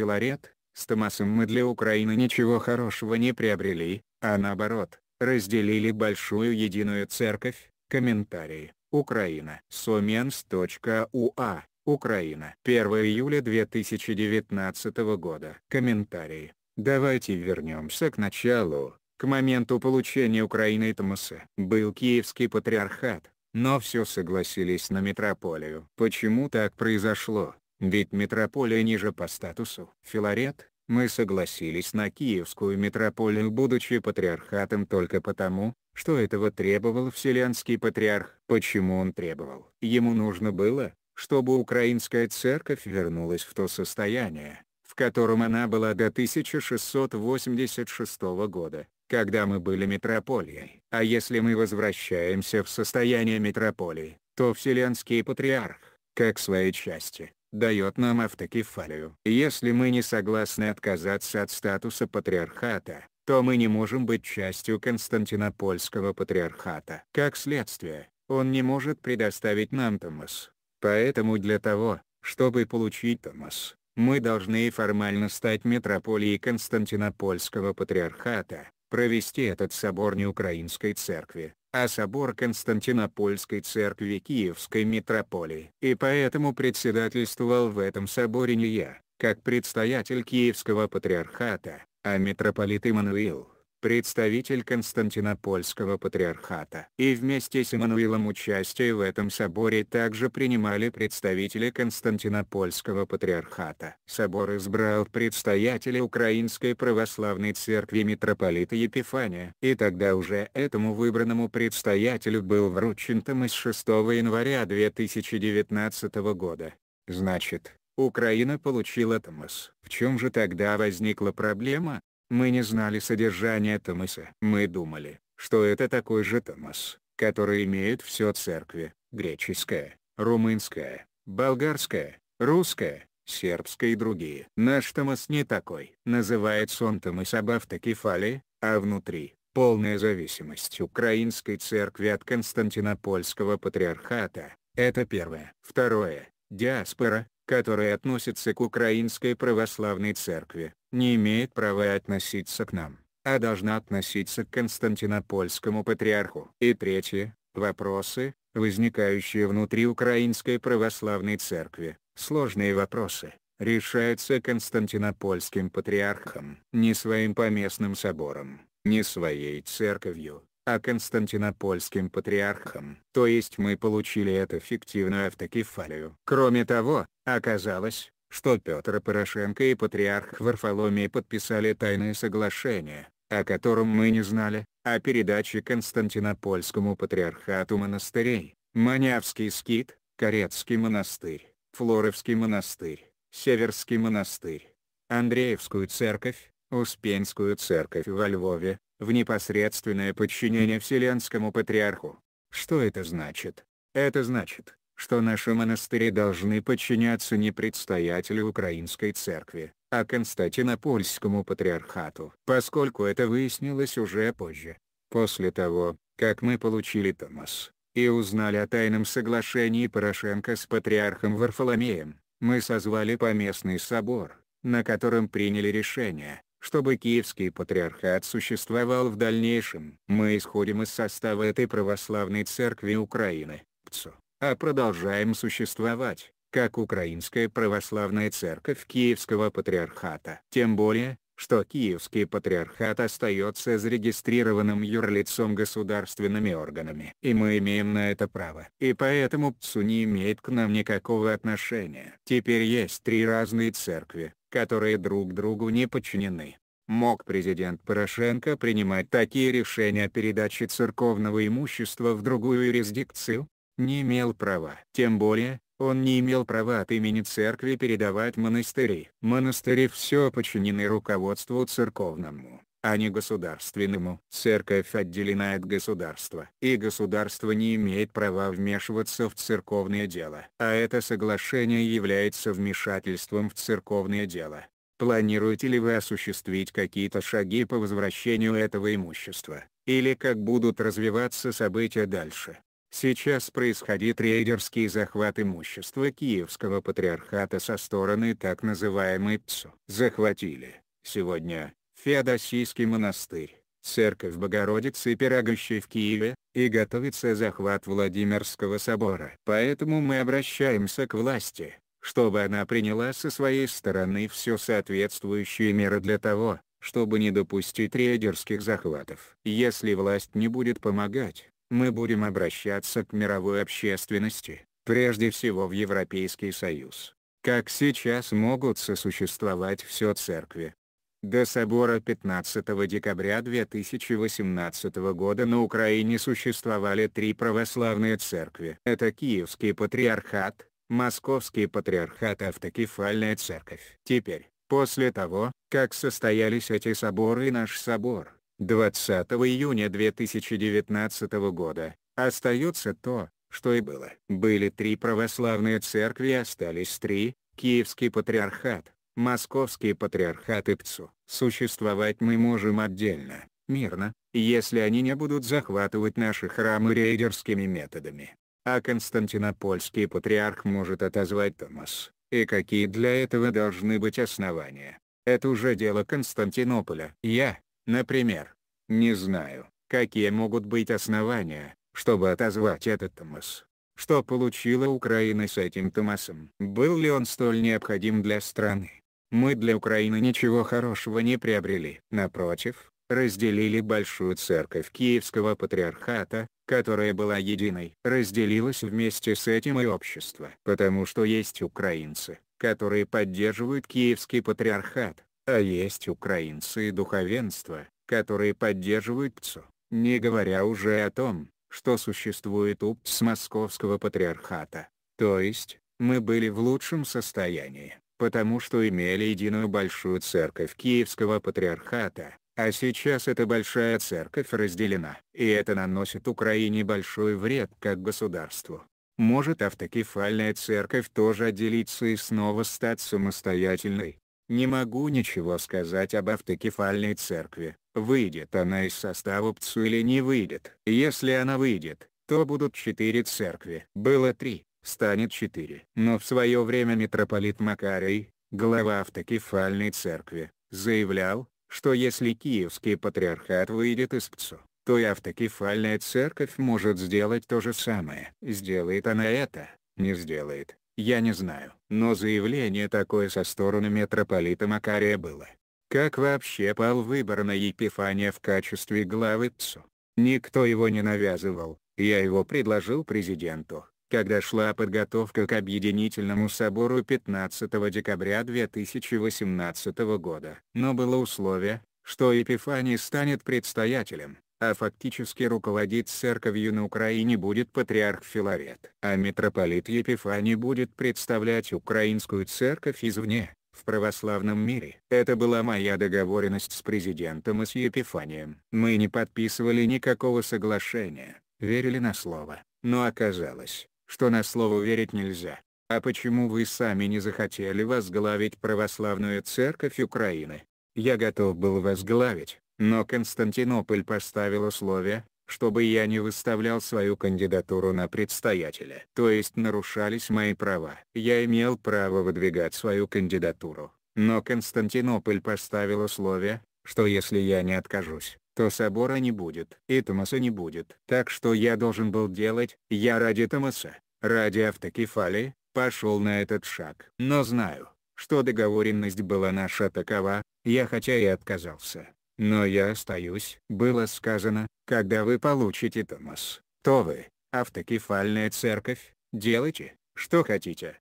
Филарет, с Томасом мы для Украины ничего хорошего не приобрели, а наоборот, разделили большую единую церковь, комментарии, Украина. Somens.ua, а, Украина. 1 июля 2019 года. Комментарии. Давайте вернемся к началу, к моменту получения Украины Томаса. Был Киевский патриархат, но все согласились на метрополию. Почему так произошло? Ведь метрополия ниже по статусу. Филарет, мы согласились на Киевскую метрополию будучи патриархатом только потому, что этого требовал Вселенский Патриарх. Почему он требовал? Ему нужно было, чтобы украинская церковь вернулась в то состояние, в котором она была до 1686 года, когда мы были метрополией. А если мы возвращаемся в состояние метрополии, то Вселенский Патриарх, как своей части, дает нам автокефалию. Если мы не согласны отказаться от статуса патриархата, то мы не можем быть частью Константинопольского патриархата. Как следствие, он не может предоставить нам Томас. Поэтому для того, чтобы получить Томас, мы должны формально стать метрополией Константинопольского патриархата, провести этот собор неукраинской церкви, а собор Константинопольской церкви Киевской митрополии. И поэтому председательствовал в этом соборе не я, как предстоятель Киевского патриархата, а митрополит Иммануил представитель Константинопольского патриархата. И вместе с Эммануилом участие в этом соборе также принимали представители Константинопольского патриархата. Собор избрал предстоятеля Украинской православной церкви митрополита Епифания. И тогда уже этому выбранному предстоятелю был вручен там из 6 января 2019 года. Значит, Украина получила Томас. В чем же тогда возникла проблема? Мы не знали содержания Томаса. Мы думали, что это такой же Томас, который имеет все церкви, греческая, румынская, болгарская, русская, сербская и другие. Наш Томас не такой. Называется он Томас об автокефалии, а внутри – полная зависимость Украинской церкви от Константинопольского патриархата. Это первое. Второе. Диаспора, которые относится к Украинской Православной Церкви, не имеет права относиться к нам, а должна относиться к Константинопольскому Патриарху. И третье, вопросы, возникающие внутри Украинской Православной Церкви, сложные вопросы, решаются Константинопольским Патриархом, не своим поместным собором, не своей церковью, а константинопольским патриархом. То есть мы получили эту фиктивную автокефалию. Кроме того, оказалось, что Петр Порошенко и патриарх Варфоломей подписали тайное соглашение, о котором мы не знали, о передаче Константинопольскому патриархату монастырей, Манявский скит, Корецкий монастырь, Флоровский монастырь, Северский монастырь, Андреевскую церковь, Успенскую церковь во Львове, в непосредственное подчинение Вселенскому Патриарху. Что это значит? Это значит, что наши монастыри должны подчиняться не предстоятелю Украинской Церкви, а Константинопольскому Патриархату. Поскольку это выяснилось уже позже, после того, как мы получили Томас, и узнали о тайном соглашении Порошенко с патриархом Варфоломеем, мы созвали поместный собор, на котором приняли решение, чтобы Киевский Патриархат существовал в дальнейшем. Мы исходим из состава этой православной церкви Украины, ПЦУ, а продолжаем существовать, как Украинская Православная Церковь Киевского Патриархата. Тем более, что Киевский Патриархат остается зарегистрированным юрлицом государственными органами. И мы имеем на это право. И поэтому ПЦУ не имеет к нам никакого отношения. Теперь есть три разные церкви, которые друг другу не подчинены. Мог президент Порошенко принимать такие решения о передаче церковного имущества в другую юрисдикцию? Не имел права. Тем более, он не имел права от имени церкви передавать монастыри. Монастыри все подчинены руководству церковному а не государственному. Церковь отделена от государства. И государство не имеет права вмешиваться в церковное дело. А это соглашение является вмешательством в церковное дело. Планируете ли вы осуществить какие-то шаги по возвращению этого имущества, или как будут развиваться события дальше? Сейчас происходит рейдерский захват имущества Киевского патриархата со стороны так называемой ПСУ. Захватили, сегодня, Феодосийский монастырь, церковь Богородицы и Пирогощей в Киеве, и готовится захват Владимирского собора. Поэтому мы обращаемся к власти, чтобы она приняла со своей стороны все соответствующие меры для того, чтобы не допустить рейдерских захватов. Если власть не будет помогать, мы будем обращаться к мировой общественности, прежде всего в Европейский Союз. Как сейчас могут сосуществовать все церкви, до собора 15 декабря 2018 года на Украине существовали три православные церкви. Это Киевский патриархат, Московский патриархат и Автокефальная церковь. Теперь, после того, как состоялись эти соборы и наш собор, 20 июня 2019 года, остается то, что и было. Были три православные церкви и остались три, Киевский патриархат, московский патриархат и ПЦУ. Существовать мы можем отдельно, мирно, если они не будут захватывать наши храмы рейдерскими методами. А константинопольский патриарх может отозвать Томас, и какие для этого должны быть основания. Это уже дело Константинополя. Я, например, не знаю, какие могут быть основания, чтобы отозвать этот Томас. Что получила Украина с этим Томасом? Был ли он столь необходим для страны? Мы для Украины ничего хорошего не приобрели. Напротив, разделили Большую Церковь Киевского Патриархата, которая была единой. разделилась вместе с этим и общество. Потому что есть украинцы, которые поддерживают Киевский Патриархат, а есть украинцы и духовенство, которые поддерживают ПЦУ, не говоря уже о том, что существует упс Московского Патриархата. То есть, мы были в лучшем состоянии потому что имели единую большую церковь Киевского патриархата, а сейчас эта большая церковь разделена. И это наносит Украине большой вред как государству. Может автокефальная церковь тоже отделиться и снова стать самостоятельной? Не могу ничего сказать об автокефальной церкви, выйдет она из состава ПЦУ или не выйдет. Если она выйдет, то будут четыре церкви. Было три, станет 4. Но в свое время митрополит Макарий, глава автокефальной церкви, заявлял, что если киевский патриархат выйдет из ПЦУ, то и автокефальная церковь может сделать то же самое. Сделает она это, не сделает, я не знаю. Но заявление такое со стороны митрополита Макария было. Как вообще пал выбор на Епифания в качестве главы ПЦУ? Никто его не навязывал, я его предложил президенту когда шла подготовка к Объединительному собору 15 декабря 2018 года. Но было условие, что Епифаний станет предстоятелем, а фактически руководить церковью на Украине будет патриарх Филарет. А митрополит Епифаний будет представлять украинскую церковь извне, в православном мире. Это была моя договоренность с президентом и с Епифанием. Мы не подписывали никакого соглашения, верили на слово, но оказалось, что на слово верить нельзя. А почему вы сами не захотели возглавить православную церковь Украины? Я готов был возглавить, но Константинополь поставил условия, чтобы я не выставлял свою кандидатуру на предстоятеля. То есть нарушались мои права. Я имел право выдвигать свою кандидатуру, но Константинополь поставил условия, что если я не откажусь, то собора не будет, и Томаса не будет. Так что я должен был делать, я ради Томаса, ради автокефалии, пошел на этот шаг. Но знаю, что договоренность была наша такова, я хотя и отказался, но я остаюсь. Было сказано, когда вы получите Томас, то вы, автокефальная церковь, делайте, что хотите.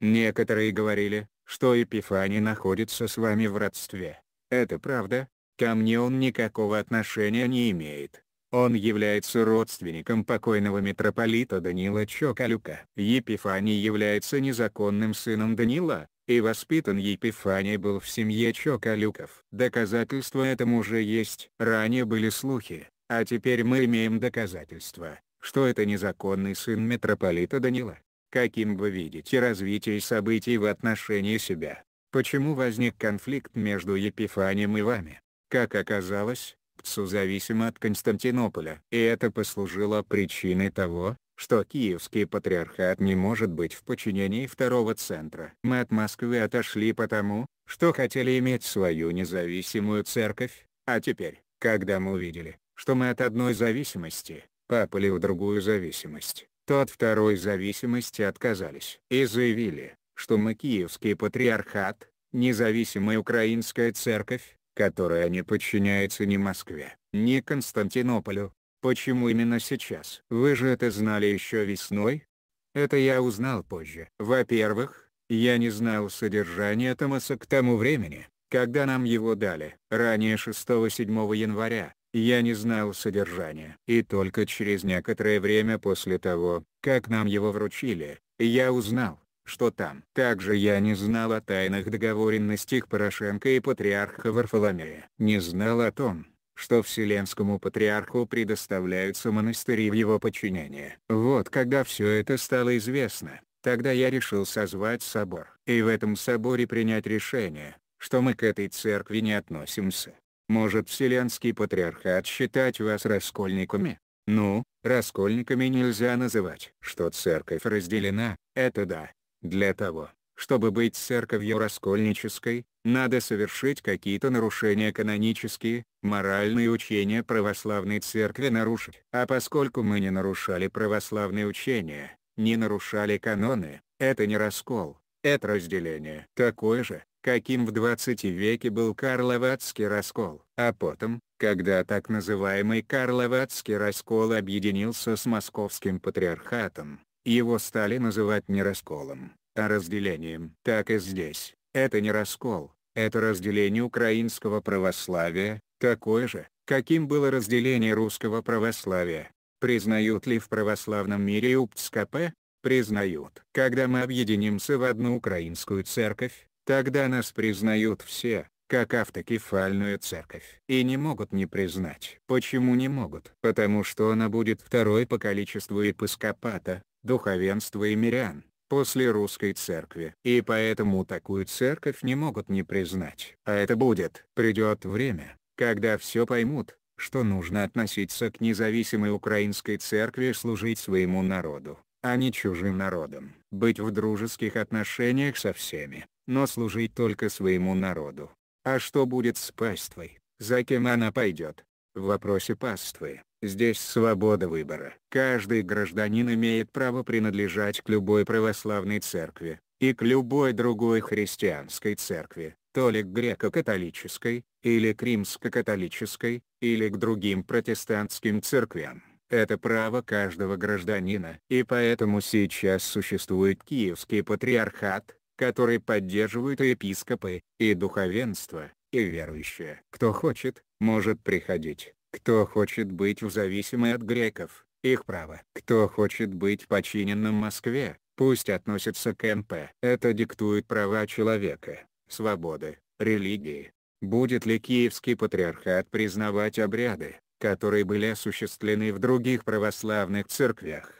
Некоторые говорили, что Эпифани находится с вами в родстве. Это правда, ко мне он никакого отношения не имеет. Он является родственником покойного митрополита Данила Чокалюка. Епифаний является незаконным сыном Данила, и воспитан Епифаний был в семье Чокалюков. Доказательства этому уже есть. Ранее были слухи, а теперь мы имеем доказательства, что это незаконный сын митрополита Данила. Каким вы видите развитие событий в отношении себя? Почему возник конфликт между Епифанием и вами? Как оказалось, Уфцу зависимо от Константинополя. И это послужило причиной того, что киевский патриархат не может быть в подчинении второго центра. Мы от Москвы отошли потому, что хотели иметь свою независимую церковь, а теперь, когда мы увидели, что мы от одной зависимости, попали в другую зависимость, то от второй зависимости отказались. И заявили, что мы киевский патриархат, независимая украинская церковь, которая не подчиняется ни Москве, ни Константинополю. Почему именно сейчас? Вы же это знали еще весной? Это я узнал позже. Во-первых, я не знал содержания Томаса к тому времени, когда нам его дали. Ранее 6-7 января, я не знал содержания. И только через некоторое время после того, как нам его вручили, я узнал что там. Также я не знал о тайных договоренностях Порошенко и патриарха Варфоломея. Не знал о том, что Вселенскому Патриарху предоставляются монастыри в его подчинение. Вот когда все это стало известно, тогда я решил созвать собор. И в этом соборе принять решение, что мы к этой церкви не относимся. Может Вселенский патриарх отсчитать вас раскольниками? Ну, раскольниками нельзя называть. Что церковь разделена, это да. Для того, чтобы быть церковью раскольнической, надо совершить какие-то нарушения канонические, моральные учения православной церкви нарушить. А поскольку мы не нарушали православные учения, не нарушали каноны, это не раскол, это разделение. Такое же, каким в 20 веке был карловацкий раскол. А потом, когда так называемый карловацкий раскол объединился с московским патриархатом, его стали называть не расколом, а разделением. Так и здесь, это не раскол, это разделение украинского православия, такое же, каким было разделение русского православия. Признают ли в православном мире УПЦКП? Признают. Когда мы объединимся в одну украинскую церковь, тогда нас признают все, как автокефальную церковь. И не могут не признать. Почему не могут? Потому что она будет второй по количеству епископата, духовенства и мирян, после русской церкви. И поэтому такую церковь не могут не признать. А это будет. Придет время, когда все поймут, что нужно относиться к независимой украинской церкви и служить своему народу, а не чужим народам. Быть в дружеских отношениях со всеми, но служить только своему народу. А что будет с паствой, за кем она пойдет, в вопросе паствы, здесь свобода выбора. Каждый гражданин имеет право принадлежать к любой православной церкви, и к любой другой христианской церкви, то ли к греко-католической, или к римско-католической, или к другим протестантским церквям. Это право каждого гражданина. И поэтому сейчас существует Киевский патриархат, который поддерживают и епископы, и духовенство, и верующие. Кто хочет, может приходить. Кто хочет быть в зависимой от греков, их право. Кто хочет быть подчиненным Москве, пусть относится к НП. Это диктует права человека, свободы, религии. Будет ли киевский патриархат признавать обряды, которые были осуществлены в других православных церквях?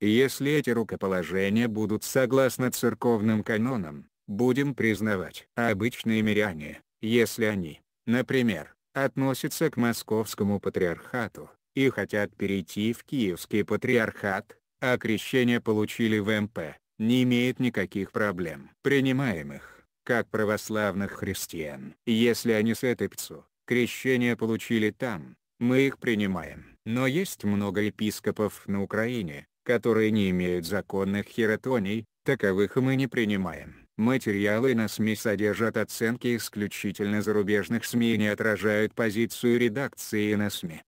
Если эти рукоположения будут согласно церковным канонам, будем признавать. А обычные миряне, если они, например, относятся к московскому патриархату и хотят перейти в киевский патриархат, а крещение получили в МП, не имеет никаких проблем. Принимаемых, как православных христиан. Если они с этой этепцу, крещение получили там, мы их принимаем. Но есть много епископов на Украине, которые не имеют законных хератоний, таковых мы не принимаем. Материалы на СМИ содержат оценки исключительно зарубежных СМИ и не отражают позицию редакции на СМИ.